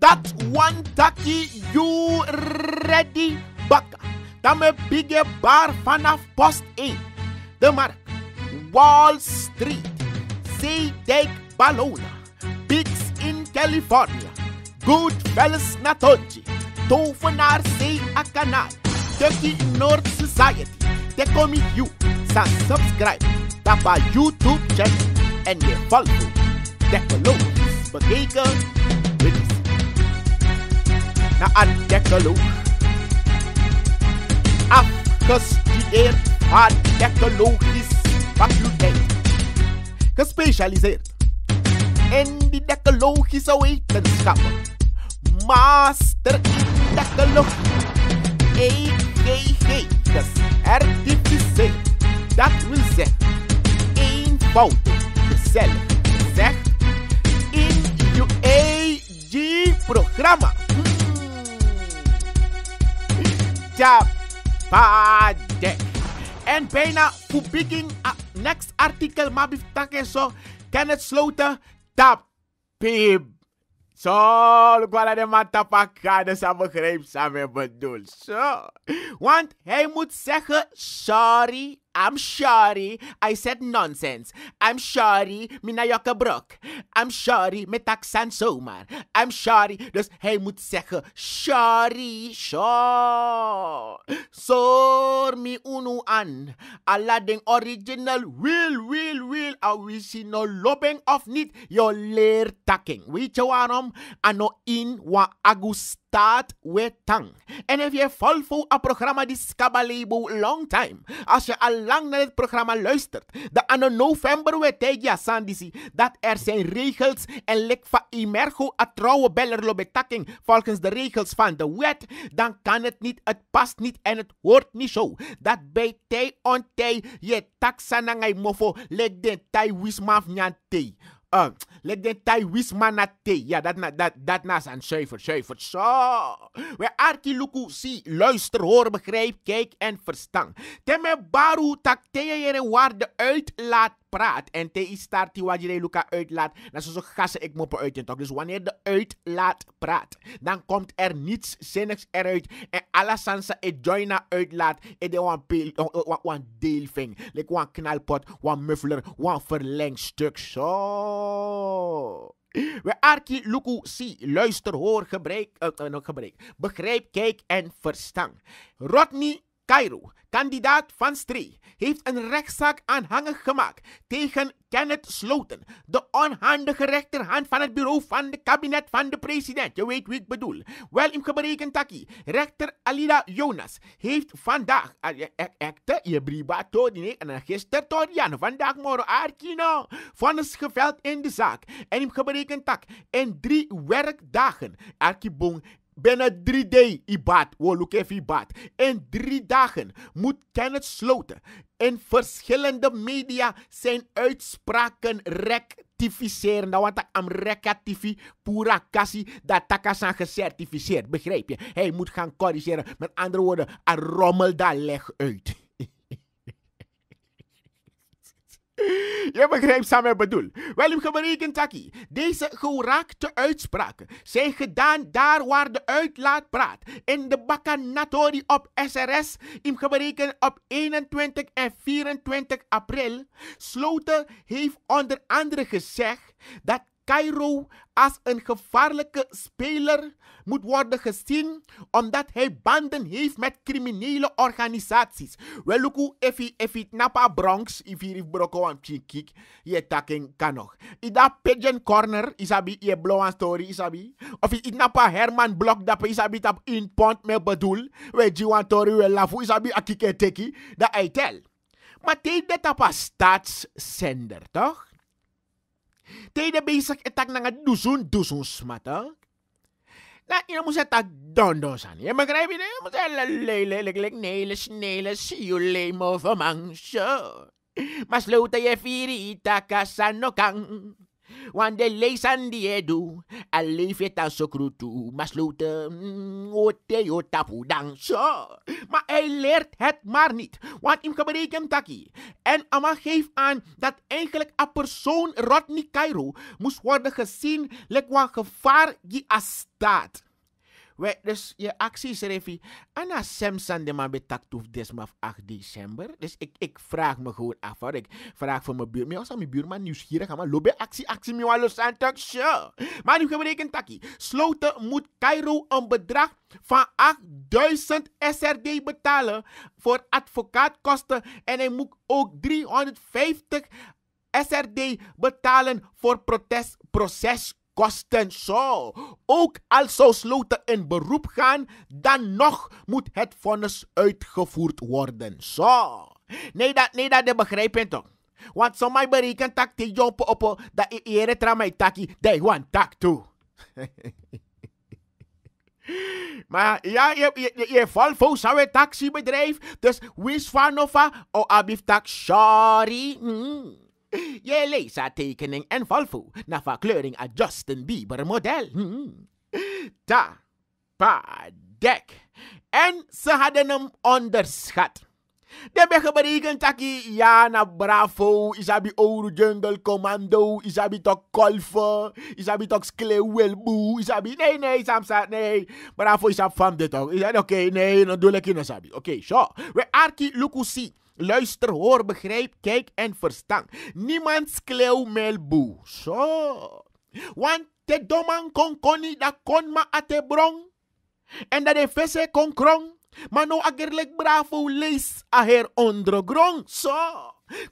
that one turkey you ready bakken. a bigger bar vanaf post 1. The mark, Wall Street. take Ballona. Bigs in California. Good To Natonji. say a canal. Turkey North Society. They on you. So subscribe. Tap YouTube channel. follow. The balloons, Dekkeloos. Bekeken na addekalo Afkes die addekologisch faculteit gespecialiseerd in die the wetenschappen. Master in dekologie, That gecertificeerd. Dat wil zeggen, to sell. Japadek. En bijna verbieding ah, next artikel maar biftaken zo het Sloten pib. Zo, ik wil alleen maar tapaka, dus hij begrijpt wat bedoel. Zo. Want hij moet zeggen sorry I'm sorry, I said nonsense. I'm sorry, mi yoke Brok. I'm sorry, me taksan somar. I'm sorry, dus hij moet zeggen sorry, sure. Sor mi unu an. Aladdin original will, will, will. see no lobeng of need. Yo leert taking. We je Ano in wa agustin. Dat we tang. En if je volvo a programma die skabalebo long time. Als je al lang naar het programma luistert. De anno november we tegia sandisi. Dat er zijn regels en lik va imergo a trouwe beller lobetakking. Volgens de regels van de wet. Dan kan het niet, het past niet en het hoort niet zo. Dat bij tij on tij je taxa nangai mofo. Lek den tij wismaf nyan tij. Uh, let den tai wisma na te. Ja, dat, na, dat, dat naast aan zuiver, zuiver. Zo. We arki luku si. Luister, hoor, begrijp, kijk en verstand. Temme baru tak te jere waar uitlaat praat. En te start die wat je luka uitlaat. Dan zo gassen ik moppen uit en toch. Dus wanneer de uitlaat praat, dan komt er niets zinnigs eruit. En alasansa e joina uitlaat. E de wan peel, wan deelving. Like wan knalpot, wan muffler, wan verlengstuk. Zo. We Arki Luku Si, luister, hoor, gebrek. uh, eh, eh, nou, begrijp, kijk en verstaan. Rodney Cairo, kandidaat van Stree, heeft een rechtszaak aanhangig gemaakt tegen Kenneth Sloten, de onhandige rechterhand van het bureau van de kabinet van de president. Je weet wie ik bedoel. Wel in gebreken takkie, rechter Alida Jonas heeft vandaag, eh, eh, eh, je briba en gisteren nou, vandaag moro arkino, vonnis geveld in de zaak. En in gebreken tak, in drie werkdagen, arkibong binnen drie dagen Ibad, woluk even ibat. In drie dagen moet Kenneth Sloten in verschillende media zijn uitspraken rectificeren. Nou, want am rectifi pura kasi dat takasan gecertificeerd. Begrijp je? Hij moet gaan corrigeren. Met andere woorden, een rommel daar leg uit. Je begrijpt samen bedoel. Wel, u gebreken, Deze geraakte uitspraken zijn gedaan daar waar de uitlaat praat. In de bakkanatorie op SRS, in gebreken op 21 en 24 april. Sloten heeft onder andere gezegd dat Cairo als een gevaarlijke speler moet worden gezien omdat hij banden heeft met criminele organisaties. Wel ook if if napa Bronx if he broko aan kick. je taking kan nog. Ida Pigeon Corner isabi je blow story isabi of it napa Herman Block dat isabi tap in point me bedoel we jiwan Toru we lafu isabi akike eh, teki dat I tell. Maar tegen dat op staatszender, toch? Tayda basic etak na nga dusun dusun smata. Na ina mo sa tag dondosan. Ya magrabi na mo sa lalalaglaglag nailas nailas yulay mo famang show. firita kasano kang. Want de lees die je doet, alleen leef je dan zo kroet toe. Maar sloten, ote mm, o tapu dan zo. Maar hij e leert het maar niet, want hem gebreken taki. En ama geeft aan dat eigenlijk een persoon Rodney Cairo moest worden gezien, lekwa gevaar die als staat. We, dus je acties, En Anna Samson de man betaktuf desmaf 8 december. Dus ik, ik vraag me gewoon af. Hoor. Ik vraag voor mijn buurman. Als mijn buurman nieuwsgierig maar lobby actie, actie, mi walo show. Maar nu gebreken taki. Sloten moet Cairo een bedrag van 8000 SRD betalen voor advocaatkosten. En hij moet ook 350 SRD betalen voor protestproces kosten zal. Ook als zou Sloten in beroep gaan, dan nog moet het vonnis uitgevoerd worden zo, Nee, dat, nee, dat begrijp je toch? Want mij berekenen tak te jompen op dat ik eerder mijn takkie, dat want tak toe. Maar ja, je, je, je valt voor zo'n taxibedrijf. Dus wees van of... Oh, abif tak, sorry. Mm. Je tekening en valvo na verkleuring B Justin Bieber model. Hmm. Ta, pa, dek. En ze hadden hem onderschat. De dat taki, ja na bravo, isabi ouro jungle commando, isabi tok kolfe, isabi tok skleeuwelboe, isabi, nee, nee, samsa, nee, bravo isab van tok, isabi Oké, okay, nee, no doe ik Oké, okay, zo. We arki lukusi. Luister, hoor, begrijp, kijk en verstand. Niemand melboe. Zo. Want de doman kon koni dat kon ma ate bron, En dat de vesse kon krong. Maar nou agerlek bravo lees a her ondergrond. Zo.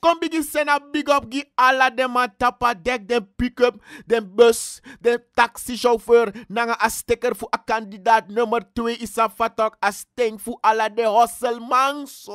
Come begin send a big up, give all of them a tapper deck, dem pick-up, them bus, dem taxi chauffeur, nanga a sticker for a candidate, number two is a fatok, a sting for all of the hustle man, so.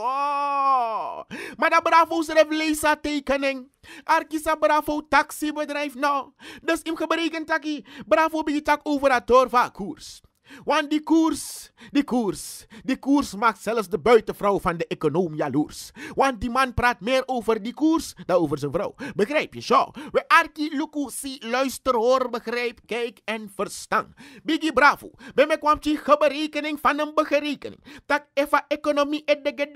Maar bravo ze de lezer tekening. Arkisa bravo taxibedrijf nou. Dus im gebreken taki bravo bij tak over a torva koers. Want die koers, die koers, die koers maakt zelfs de buitenvrouw van de econoom jaloers. Want die man praat meer over die koers dan over zijn vrouw. Begrijp je, zo? We arki luku si luister, hoor, begrijp, kijk en verstaan. Biggie bravo, bij mij kwam die geberekening van een begerekening. Dat Eva, economie et dege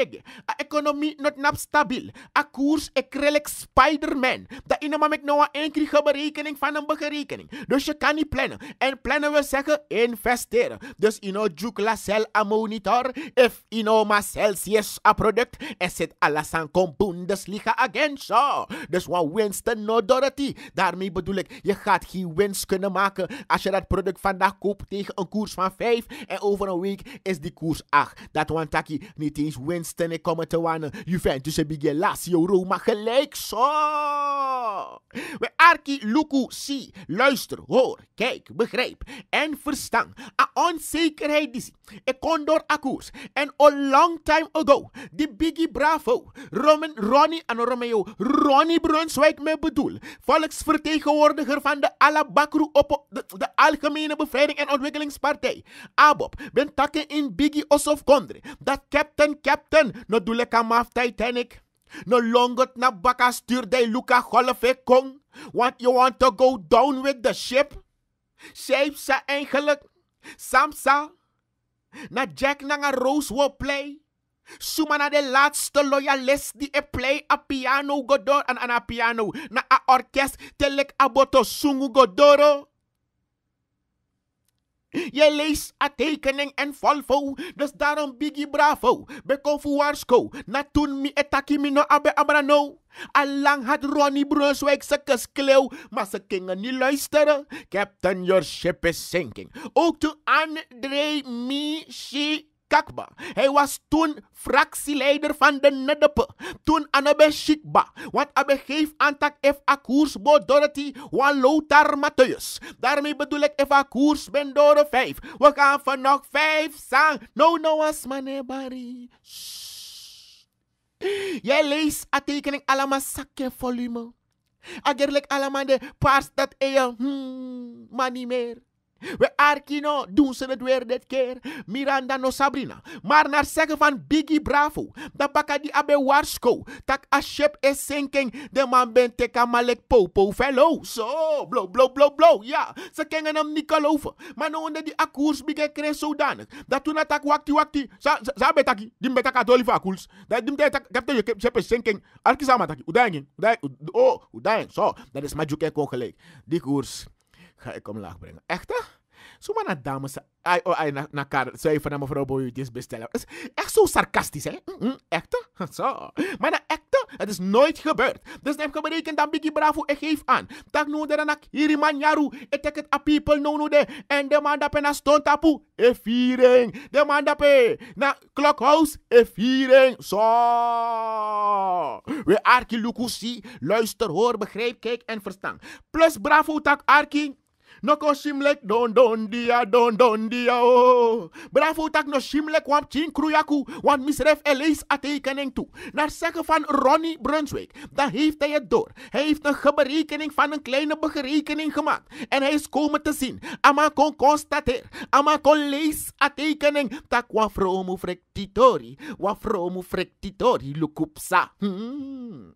A economie not nap stabiel. A koers e spider Spiderman. Dat in een ik nou een keer geberekening van een begerekening. Dus je kan niet plannen. En plannen we zeggen investeren meer. Dus you know, cel a monitor. If you know, ma Celsius a product. En zit alles aan kom Bundesliga agentje. Dus wat winsten no Dorothy. Daarmee bedoel ik, je gaat geen winst kunnen maken als je dat product vandaag koopt tegen een koers van 5. En over een week is die koers 8. Dat taki niet eens winsten en komen te wanen. Juventus en Bigel Lazio Roma gelijk zo. We Arki Luku, si. luister, hoor, kijk, begrijp en verstaan. Ah, Onzekerheid is. Ik condor door akkoers. En a long time ago, die Biggie Bravo, Roman, Ronnie en Romeo, Ronnie Brunswijk me bedoel, volksvertegenwoordiger van de Alabakru op de, Algemene Bevrijding en Ontwikkelingspartij, ABOP, ben takken in Biggie Osof Kondre, dat captain, captain, no doe kamaf Titanic. No longer na baka stuur de Luca Golfe Kong. Want you want to go down with the ship? Zij ze eigenlijk Samsa, na Jack na nga Rose wo play. Suma na de laatste loyalist die e play a piano godor an, anapiano piano, na a orkest, telek aboto sungu godoro. Je leest a tekening en volvo dus daarom biggie bravo. Bekofu warsko, natun mi etaki mi no abe abrano. Allang had Ronnie Brunswijk zijn kuskleeuw, maar ze kingen niet luisteren. Captain, your ship is sinking. Ook to André Michi Kakba. Hij was toen fractieleider van de Nedepe. Toen Anabe Shikba. Want Abe geef aantak F. Koers Bo Dorothy Wan Lothar Matthäus. Daarmee bedoel ik F. Koers Ben door 5. We gaan van nog 5 zang. No, no, was manebari. Jij leest a tekening allemaal zakken volume. Agerlijk allemaal de paars dat je hmm, maar niet meer. We Arkino doen ze het weer dit keer. Miranda no Sabrina. Maar naar zeggen van Biggie Bravo. Dat bakka die abe warsko. Tak a ship is sinking. De man ben tekamalek popo fellow. so blow, blow, blow, blow. Ja, ze kennen hem niet geloven. Maar nu onder die akkoers begin kreeg zodanig. Dat toen atak wakti wakti. Za betaki. Die betaka doliva akkoers. Dat die tak Kapte je ship is sinking. Arki Oh, udaying. so dat is majuke ko gelijk. Die koers ga ik omlaag brengen. Echt hè? maar naar dames. Ai, oh, ai, naar na kar. Zij van mevrouw Boyudis bestellen. Is echt zo sarcastisch, hè? Mm, mm echte? Zo. Maar na nou, echte, het is nooit gebeurd. Dus neem berekend dan Biggie Bravo, ik geef aan. Tak no de ranak, hiriman yaru. Ik tek het a people no no de. En de man dapen na stontapu, e viering. De man dapen na clockhouse. e viering. Zo. We Arki Lukusi, luister, hoor, begrijp, kijk en verstaan. Plus Bravo tak Arki. No kon shimlek don don dia don don dia oh. Bravo tak no shimlek wamp chin kruyaku. Want misref LA's a tekening toe. Naar zeggen van Ronnie Brunswick. Dan heeft hij het door. Hij heeft een geberekening van een kleine berekening gemaakt. En hij is komen te zien. Ama kon constateer. Ama kon lees a tekening. Tak wa fromu frectitori. Wa fromu frectitori. Lukupsa. Hmm.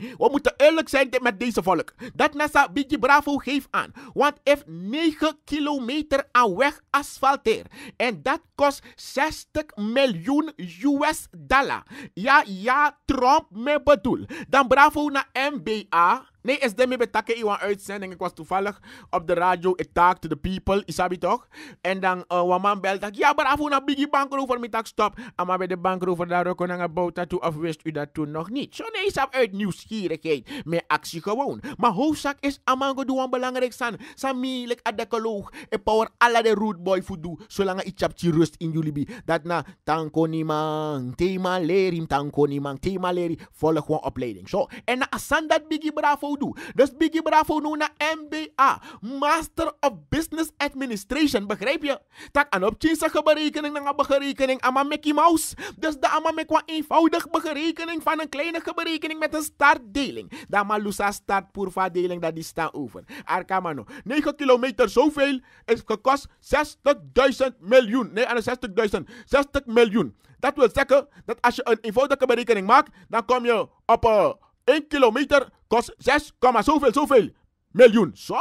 We moeten eerlijk zijn met deze volk. Dat NASA Big Bravo geeft aan. Want heeft 9 kilometer aan weg asfalteer. En dat kost 60 miljoen US dollar. Ja, ja, Trump me bedoel. Dan Bravo naar MBA. Nee, is Demi Betake in een uitzending. Ik was toevallig op de radio. Ik taak to the people. Isabi toch? En dan uh, man belt. Dat, ja, maar af en biggie bankrover. Met tak stop. En maar bij de bankrover daar ook een gebouw toe. Of wist u dat toen nog niet? Zo nee, is uit nieuwsgierigheid. Met actie gewoon. Maar hoofdzak is amango doen belangrijk zijn. Samielik adekoloog. Ik power alle de root boy voor doe. Zolang ik heb rust in jullie bi. Dat na tanko niemand. Thema lerim tanko niemand. Thema lerim. Volg gewoon opleiding. Zo. En na asan dat biggie bravo. Dus Biggie Bravo naar MBA. Master of Business Administration. Begrijp je? Tak aan op Chinese berekening, dan berekening. Ama Mickey Mouse. Dus de ama met eenvoudig berekening van een kleine berekening met een startdeling. Dan maar Lusa start voor deling dat die staan over. Arkamano. 9 kilometer zoveel is gekost 60.000 miljoen. Nee, aan 60.000. 60 miljoen. Dat wil zeggen dat als je een eenvoudige berekening maakt, dan kom je op... Eh, 1 kilometer kost 6, zoveel, zoveel miljoen. Zo,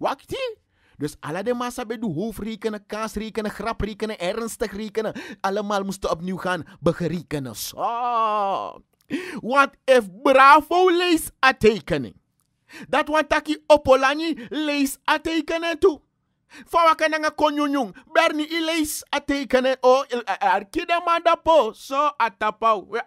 wakti. Dus alle de massa bedoel rekenen, grap rekenen, ernstig rekenen. Allemaal moesten opnieuw gaan begerekenen. Zo. What if Bravo lees a tekening, dat wat taki Opolani lees a tekening toe fawakana nga konyunyung berni ileis atekene o da manda po so atapau we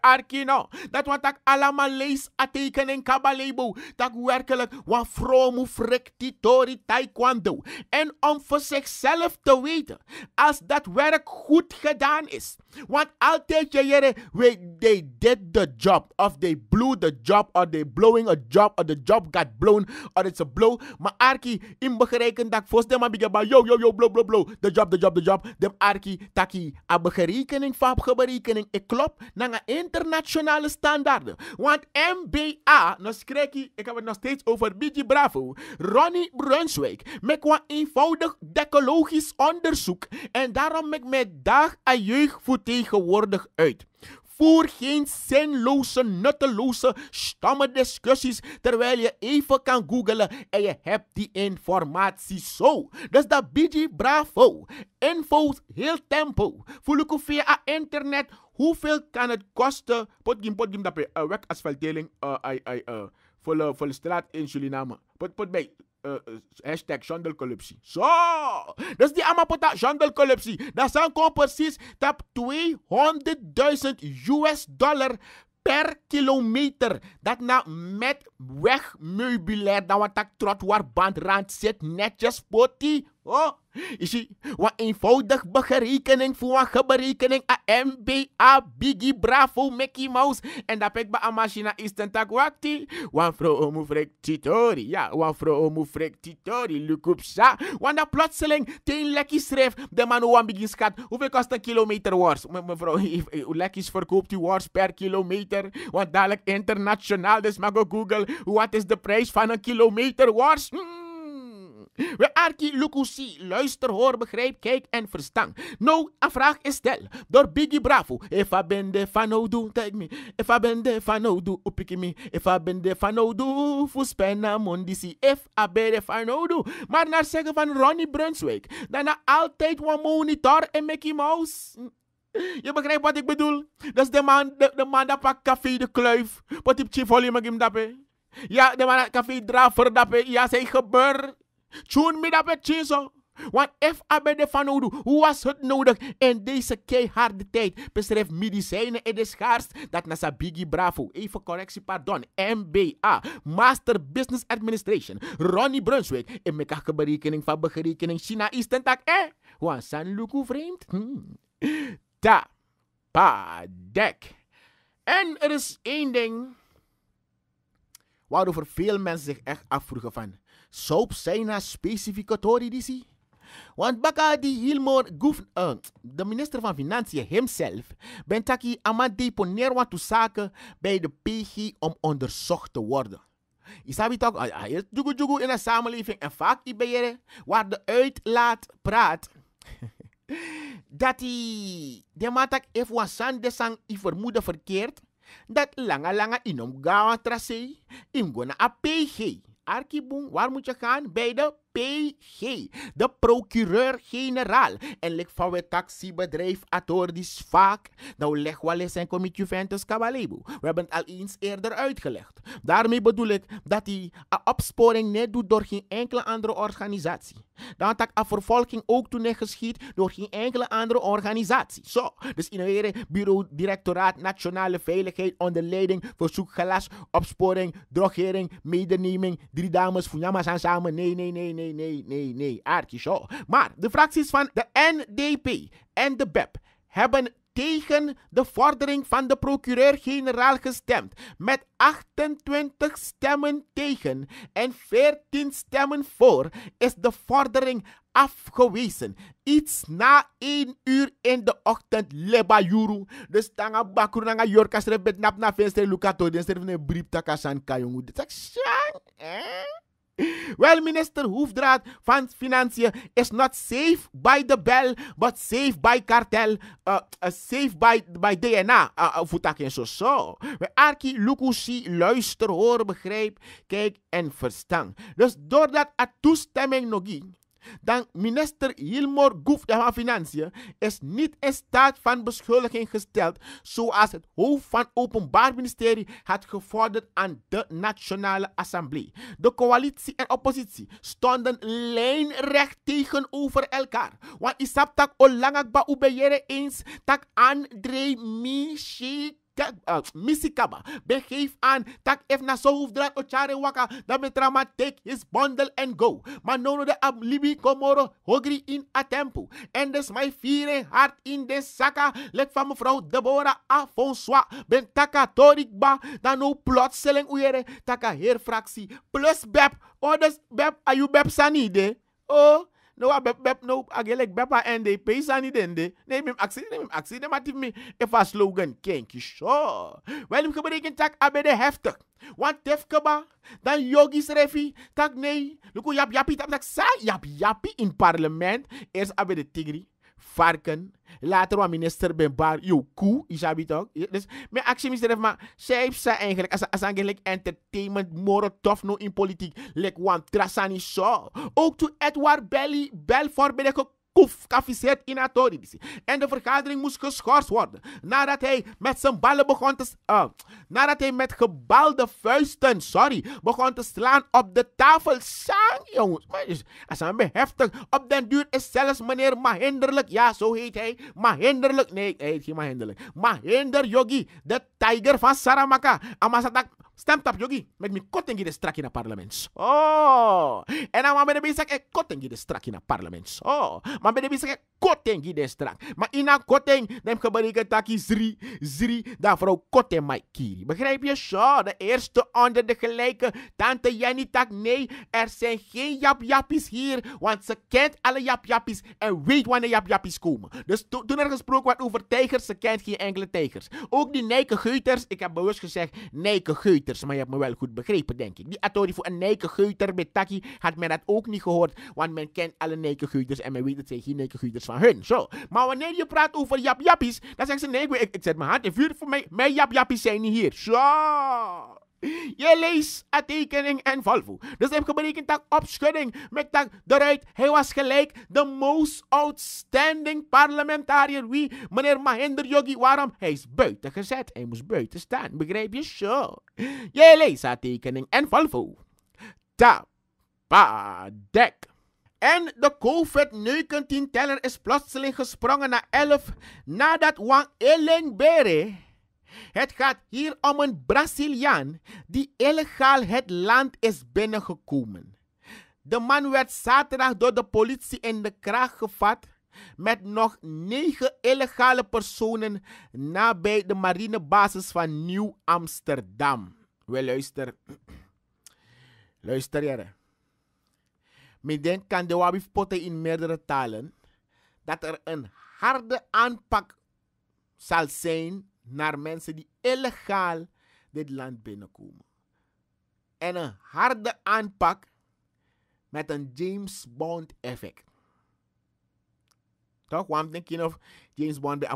no. dat want tak alama leis atekenen kabalebo tak werkelijk wan vromu frectitori taekwondo en om voor zichzelf te weten als dat werk goed gedaan is want altijd je jere we they did the job of they blew the job or they blowing a job or the job got blown or it's a blow maar arki in begrijpen dat volgens de maar yo, yo, yo, blo, blo, blo. De job, de job, de job. De arki, taki. abe gerekening, fab gerekening Ik klop naar internationale standaarden. Want MBA, nog ik heb het nog steeds over BG Bravo. Ronnie Brunswick, Met wat eenvoudig decologisch onderzoek. En daarom met mijn dag aan jeugd tegenwoordig uit. Voer geen zinloze, nutteloze discussies terwijl je even kan googelen en je hebt die informatie zo. Dus dat biji bravo. Info, heel tempo. Voel ik via internet. Hoeveel kan het kosten? Potgim, potgim, dat je uh, voor de straat in Suriname. Pot, pot, bij uh, hashtag Chandelcolupsie. Zo! Dus die Amapota Chandelcolupsie. Dat zijn gewoon precies 200.000 US dollar per kilometer. Dat na met wegmeubilair. Dat wat dat trottoirband rand zit. Netjes potie. Oh! Je ziet, wat eenvoudig berekening voor een berekening a MBA Biggie Bravo Mickey Mouse en dat pek bij een machine is ten tak wakti. Wan vrouw titori, ja, wan vrouw omu frek titori, sa. Wan dat plotseling teen lekkie schrijf, de man hoe begin schat, hoeveel kost een kilometer wars? Mevrouw, eh, lekkies verkoopt u wars per kilometer, want dadelijk internationaal, dus mag ik Google, wat is de prijs van een kilometer wars? We arki lukusi, luister, hoor, begrijp, kijk en verstaan. Nou, een vraag is stel, door Biggie Bravo. If I ben de do, take me. If I ben de op upiki me. If I ben de do, fuspena mondisi. If I ben de do. Maar naar zeggen van Ronnie dan Daarna altijd one monitor en Mickey Mouse. Je begrijpt wat ik bedoel? Dat is de man, de, de man dat pak café de kluif. Wat die chief volume hem dappen. Ja, de man dat café draver dappen. Ja, zijn gebeurt. Chun me dat met Want if abede van hoe was het nodig in deze keiharde tijd? Beschrijf medicijnen in de schaars, dat nasa Biggie Bravo, even correctie, pardon, MBA, Master Business Administration, Ronnie Brunswick, in mijn berekening van berekening China is tak, eh? Want San Luku vreemd? Ta, hmm. pa, dek. En er is één ding waarover veel mensen zich echt afvragen van soap zijn specificatori disi. Want baka di ilmor guf, uh, eh, de minister van Financiën hemzelf, bentaki taki ama deponeer wat zaken bij de PG om onderzocht te worden. Isabi toch, uh, jugu jugu in de samenleving en vaak ibere, waar de uitlaat praat, dat die de matak even san de sang i vermoeden verkeerd, dat langa langa inom gawa tracé, gona a PG. Arkibung, Warmoedje gaan, beide PG, de procureur-generaal. En lik van het taxibedrijf Atordis vaak. Nou leg wel eens zijn commit Juventus Caballebo. We hebben het al eens eerder uitgelegd. Daarmee bedoel ik dat hij opsporing net doet door geen enkele andere organisatie. Dan dat een vervolging ook toen net geschiet door geen enkele andere organisatie. Zo, dus in het Bureau Directoraat Nationale Veiligheid onder leiding verzoek gelas, opsporing, drogering, medeneming, drie dames, jama zijn samen. Nee, nee, nee, nee nee, nee, nee, nee. Aardje zo. Maar de fracties van de NDP en de BEP hebben tegen de vordering van de procureur-generaal gestemd. Met 28 stemmen tegen en 14 stemmen voor is de vordering afgewezen. Iets na 1 uur in de ochtend, leba juru. Dus tanga bakuru naar jorkas rebet nap na venster lukato. Den een brief takasan kayongu. Dit is eh? Wel, minister Hoefdraad van Financiën is not safe by the bell, but safe by cartel, uh, uh safe by, by DNA. Voetak uh, uh, ik en zo zo. Arki, lukusi, luister, hoor, begrijp, kijk en verstaan. Dus doordat het toestemming nog ging, dan minister Yilmor Goef van Financiën is niet in staat van beschuldiging gesteld zoals het hoofd van Openbaar Ministerie had gevorderd aan de Nationale Assemblée. De coalitie en oppositie stonden lijnrecht tegenover elkaar. Want Isap tak olangak ba ubeyere eens tak André Michik eh, Missikaba. kaba. Begeef aan tak ef na so hoofddraad ochare waka. Dan betrama take his bundle and go. Maar nono de ab libi komoro hogri in a tempo. En dus mijn vieren hart in de saka. Lek van mevrouw Deborah Afonswa. Ben taka torikba. Dan no plotseling uere. Taka heer fractie. Plus beb. Oh dus beb. Ayu beb sanide. Oh no a ah, bep bep no agelek bepa ende peisa ni dende ne mim akside ne mim akside maar me, mi efa slogan kenki sure wel im gebreken tak abede heftig want tef kaba, dan yogis refi tak nee luku yap yapi tap tak sa yap yapi in parlement eerst abede tigri varken. Later was minister Ben Bar, yo, koe, isabi toch? Dus mijn actie misdrijf, maar zij zijn eigenlijk, als, als eigenlijk entertainment, more tof no in politiek, like one trasani zo. Ook to Edward Belly, bel voor ben ik gekwalificeerd in authorities. En de vergadering moest geschorst worden. Nadat hij met zijn ballen begon te... Uh, nadat hij met gebalde vuisten, sorry, begon te slaan op de tafel. Zang, jongens. Dat een we heftig. Op den duur is zelfs meneer Mahinderlijk, ja, zo heet hij. Mahinderlijk, nee, hij heet geen Mahinderlijk. Mahinder Yogi, de tijger van Saramaka. Amasatak... Stemt op yogi met mijn kotengi de strak in het parlement. Oh, en dan ben je bezig en de strak in het parlement. Oh, maar ben je bezig kotting de strak. Maar in een kotting dan gebruik taki 3 3. dan vrouw kote mij kiri. Begrijp je? Zo, de eerste onder de gelijke. Tante Jenny tak, nee, er zijn geen japjappies hier, want ze kent alle japjappies en weet wanneer japjappies komen. Dus toen er gesproken werd over tijgers, ze kent geen enkele tijgers. Ook die Nijke Geuters, ik heb bewust gezegd Nijke Geuters. Maar je hebt me wel goed begrepen, denk ik. Die atori voor een nijke geuter met taki had men dat ook niet gehoord. Want men kent alle nijke geuters en men weet dat zijn geen nijke geuters van hun. Zo. Maar wanneer je praat over jap dan zeggen ze nee, ik, ik zet mijn hand in vuur voor mij. Mijn jap zijn niet hier. Zo. Je leest tekening en Volvo. Dus hij heeft dat opschudding. Met dat eruit. Hij was gelijk de most outstanding parlementariër. Wie? Meneer Mahinder Yogi. Waarom? Hij is buiten gezet. Hij moest buiten staan. Begrijp je? Zo. Je leest a tekening en Volvo. Tapadek. En de COVID-19-teller is plotseling gesprongen naar 11 nadat Wang Ellen Bere het gaat hier om een Braziliaan die illegaal het land is binnengekomen. De man werd zaterdag door de politie in de kraag gevat met nog negen illegale personen nabij de marinebasis van Nieuw Amsterdam. We luister. luister jaren. denkt kan de wabif potten in meerdere talen dat er een harde aanpak zal zijn naar mensen die illegaal dit land binnenkomen. En een harde aanpak met een James Bond effect. Toch? Want denk je of nou- James Bond de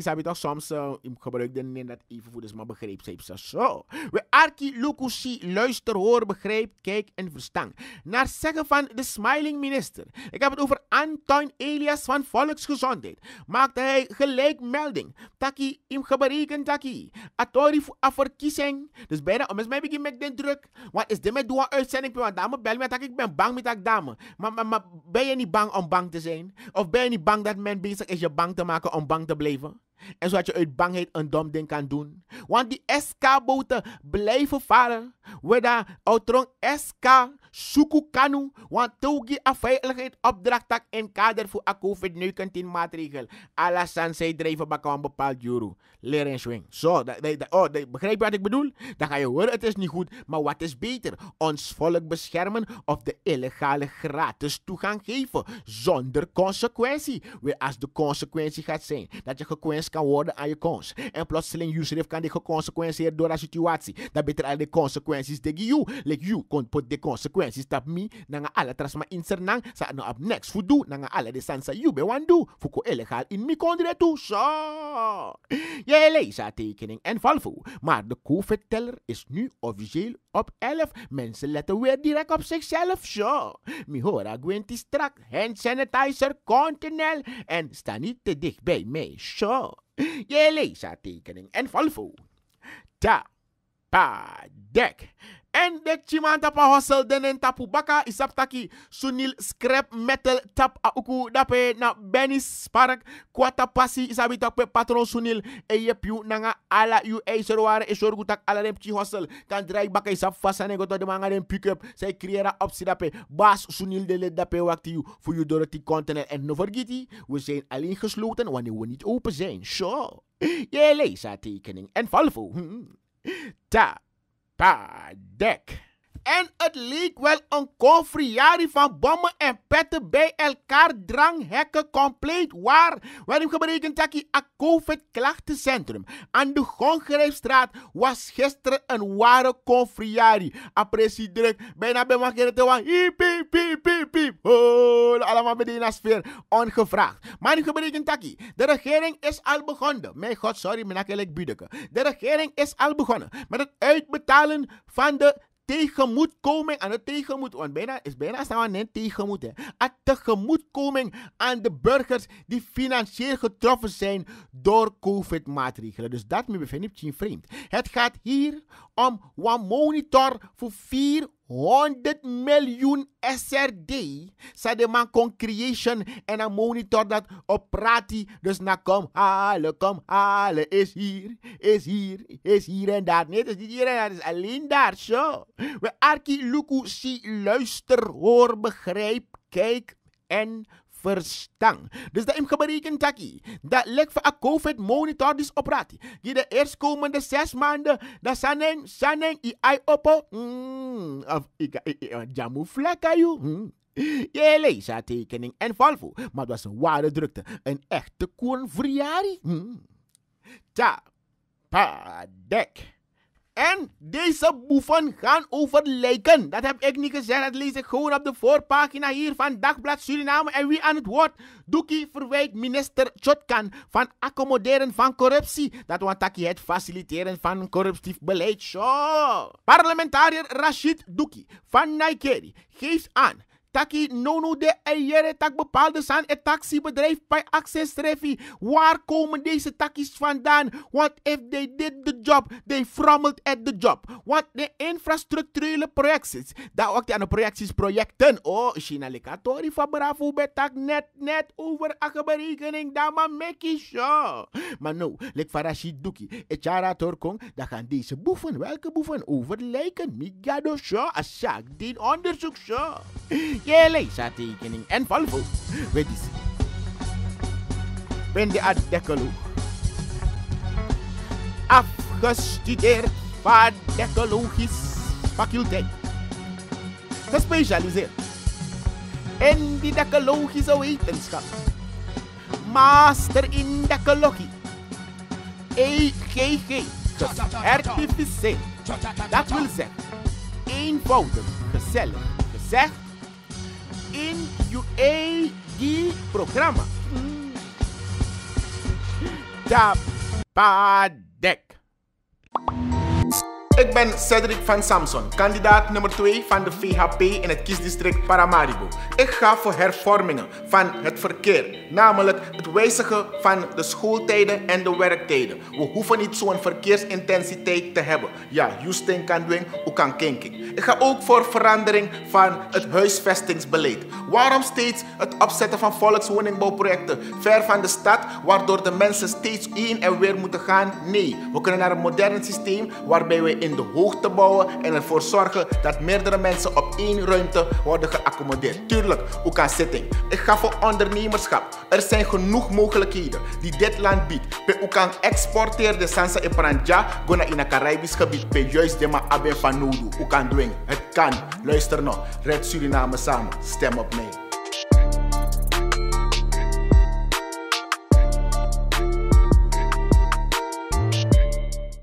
Ze hebben toch, soms uh, eh, gebruikte dat even voor, dus maar begreep ze ze zo. We arki lukushi, luister, hoor, begrijp, kijk en verstaan. Naar zeggen van de smiling minister. Ik heb het over Antoine Elias van Volksgezondheid. Maakte hij gelijk melding. Taki im geberekend taki. Atori afverkiezing. Ah, dus bijna, om oh, eens mij begin met den druk. Wat is dit met uitzending? Want dame bel me, ik ben bang met dat dame. Maar, maar, maar ben je niet bang om bang te zijn? Of ben je niet bang dat men bezig is je bang te maken? maken om bang te blijven? En zodat je uit bangheid een dom ding kan doen. Want die SK-boten blijven varen. Weda outrong SK zoeken kan. Want togi a veiligheid opdracht in kader voor een COVID-19 maatregel. Alles san zij drijven op een bepaald juro. Leer en swing. Zo, dat, dat, oh, dat, begrijp je wat ik bedoel? Dan ga je horen, het is niet goed. Maar wat is beter? Ons volk beschermen of de illegale gratis toegang geven. Zonder consequentie. Weer als de consequentie gaat zijn dat je gekwens gekozen kan worden aan je kans. En plotseling Yusuf kan de geconsequenceerd door de situatie. Dat beter al de consequenties tegen you. Like you kon put de consequenties tap me. Nanga alle trasma insernang. Sa no ab next voodoo. Nanga alle de sansa you be wan do. Fuko illegaal in mi kondre tu. Zo. je leest tekening en valvo. Maar de kofferteller is nu officieel op Mensen letten weer direct op zichzelf, zo. Mi hora guinti strak, hand sanitizer, continel en sta niet te dicht bij mij, zo. Je leest aantekening tekening en Volvo. Ta, pa, dek. En dek chiman tapa hustle denen tapu baka isap taki sunil scrap metal tap a uku dape na benis spark kuata pasi isabi takpe patron sunil e yep yu nanga ala yu e seruare e sorgu tak ala dem chi hustle kan drai baka isap fasane goto de manga dem pick up say kriera opsi dape bas sunil de led dape wakti yu fu yu doroti continent en no vergiti we zijn alleen gesloten wanneer we niet open zijn. Zo. je leest haar tekening en Valvo. Hmm. Ta. by Deck. En het leek wel een confriari van bommen en petten bij elkaar dranghekken compleet waar. Waarom gebreken dat je een COVID-klachtencentrum aan de Gongrijpstraat was gisteren een ware confriari. Apprecie druk, bijna bij makkeren te wan. Hiep, piep piep piep. piep. Oh, allemaal meteen sfeer, ongevraagd. Maar nu gebreken dat je, de regering is al begonnen. Mijn god, sorry, mijn akkelijk budeke. De regering is al begonnen met het uitbetalen van de tegemoetkoming aan de tegemoet, want bijna is bijna staan we tegemoet, hè. Aan tegemoetkoming aan de burgers die financieel getroffen zijn door COVID-maatregelen. Dus dat me bevindt geen vreemd. Het gaat hier om wat monitor voor vier 100 miljoen SRD. Zij de man kon creation en een monitor dat op prati. Dus na kom halen, kom halen. Is hier, is hier, is hier en daar. Nee, het is niet hier en daar, het is alleen daar. Zo. We arki luku si luister, hoor, begrijp, kijk en Verstand, Dus dat is berekend dat dat voor een COVID monitor dus opraat. Die de eerstkomende zes maanden dat zijn zijn i ai open mm, of ik jamu vlekka you. Je leest en valvo, maar dat was een ware drukte, een echte koen Hmm. Ta, pa, dek. En deze boeven gaan overlijken. Dat heb ik niet gezegd. Dat lees ik gewoon op de voorpagina hier van Dagblad Suriname. En wie aan het woord? Doekie verwijt minister Chotkan van accommoderen van corruptie. Dat want het faciliteren van corruptief beleid. Zo. Parlementariër Rashid Doekie van Nikeri geeft aan taki no de eieren tak bepaalde san het taxibedrijf bij access refi. Waar komen deze takkies vandaan? What if they did the job, they frommelt at the job. Want de infrastructurele projecties, daar ook aan de projecties projecten. Oh, China likatori van bravo betak net net over berekening daar maar make sure. Maar nou, lek farashi duki, echara torkong, daar gaan deze boeven, welke boeven, over lijken. Migado show, asak, dit onderzoek show je lasertekening en Volvo. Weet je. Ben de Adekkelo. Afgestudeerd van Dekkologische Faculteit. Gespecialiseerd in die dekkologische wetenschap. Master in dekkologie. EGG. Certificeerd. Dat wil zeggen, eenvoudig, gezellig, gezegd NUAG programa. Tap. Mm. Bye. Ik ben Cedric van Samson, kandidaat nummer 2 van de VHP in het kiesdistrict Paramaribo. Ik ga voor hervormingen van het verkeer, namelijk het wijzigen van de schooltijden en de werktijden. We hoeven niet zo'n verkeersintensiteit te hebben. Ja, Houston kan doen, ook kan kinking. Ik ga ook voor verandering van het huisvestingsbeleid. Waarom steeds het opzetten van volkswoningbouwprojecten ver van de stad, waardoor de mensen steeds heen en weer moeten gaan? Nee, we kunnen naar een modern systeem waarbij we in in de hoogte bouwen en ervoor zorgen dat meerdere mensen op één ruimte worden geaccommodeerd. Tuurlijk, ook aan zitting. Ik ga voor ondernemerschap. Er zijn genoeg mogelijkheden die dit land biedt. Pe kan exporteerde de Sansa en Paranja gona in het Caribisch gebied. Pe juist de ma abe van Nudu. Ook dwing. Het kan. Luister nog. Red Suriname samen. Stem op mij.